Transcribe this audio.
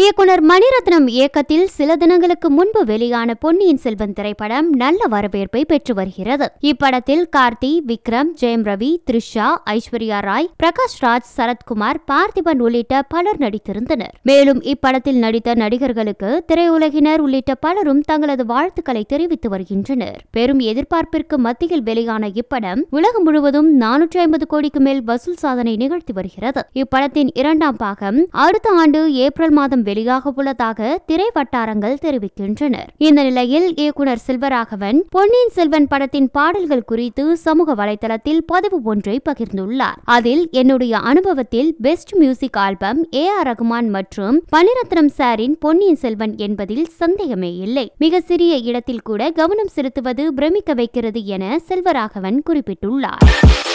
இயக்குனர் மணிரத்னம் இயக்கத்தில் சில தினங்களுக்கு முன்பு வெளியான பொன்னியின் செல்வன் திரைப்படம் நல்ல வரவேற்பை பெற்று வருகிறது இப்படத்தில் கார்த்தி விக்ரம் ஜெயம் ரவி த்ரிஷா ஐஸ்வர்யா ராய் பிரகாஷ் ராஜ் சரத்குமார் பார்த்திபன் உள்ளிட்ட பலர் நடித்திருந்தனர் மேலும் இப்படத்தில் நடித்த நடிகர்களுக்கு திரையுலகினர் உள்ளிட்ட பலரும் தங்களது வாழ்த்துக்களை தெரிவித்து வருகின்றனர் பெரும் எதிர்பார்ப்பிற்கு மத்தியில் வெளியான இப்படம் உலகம் முழுவதும் நானூற்றி ஐம்பது கோடிக்கு மேல் வசூல் சாதனை நிகழ்த்தி வருகிறது இப்படத்தின் இரண்டாம் பாகம் அடுத்த ஆண்டு ஏப்ரல் மாதம் உள்ளதாக திரை வட்டாரங்கள் தெரிவிக்கின்றனர் இந்த நிலையில் இயக்குனர் செல்வராகவன் பொன்னியின் செல்வன் படத்தின் பாடல்கள் குறித்து சமூக வலைதளத்தில் பதிவு ஒன்றை பகிர்ந்துள்ளார் அதில் என்னுடைய அனுபவத்தில் best music album A R Rahman மற்றும் பனிரத்னம் சாரின் பொன்னியின் செல்வன் என்பதில் சந்தேகமே இல்லை மிக சிறிய இடத்தில் கூட கவனம் செலுத்துவது பிரமிக்க வைக்கிறது என செல்வராகவன் குறிப்பிட்டுள்ளார்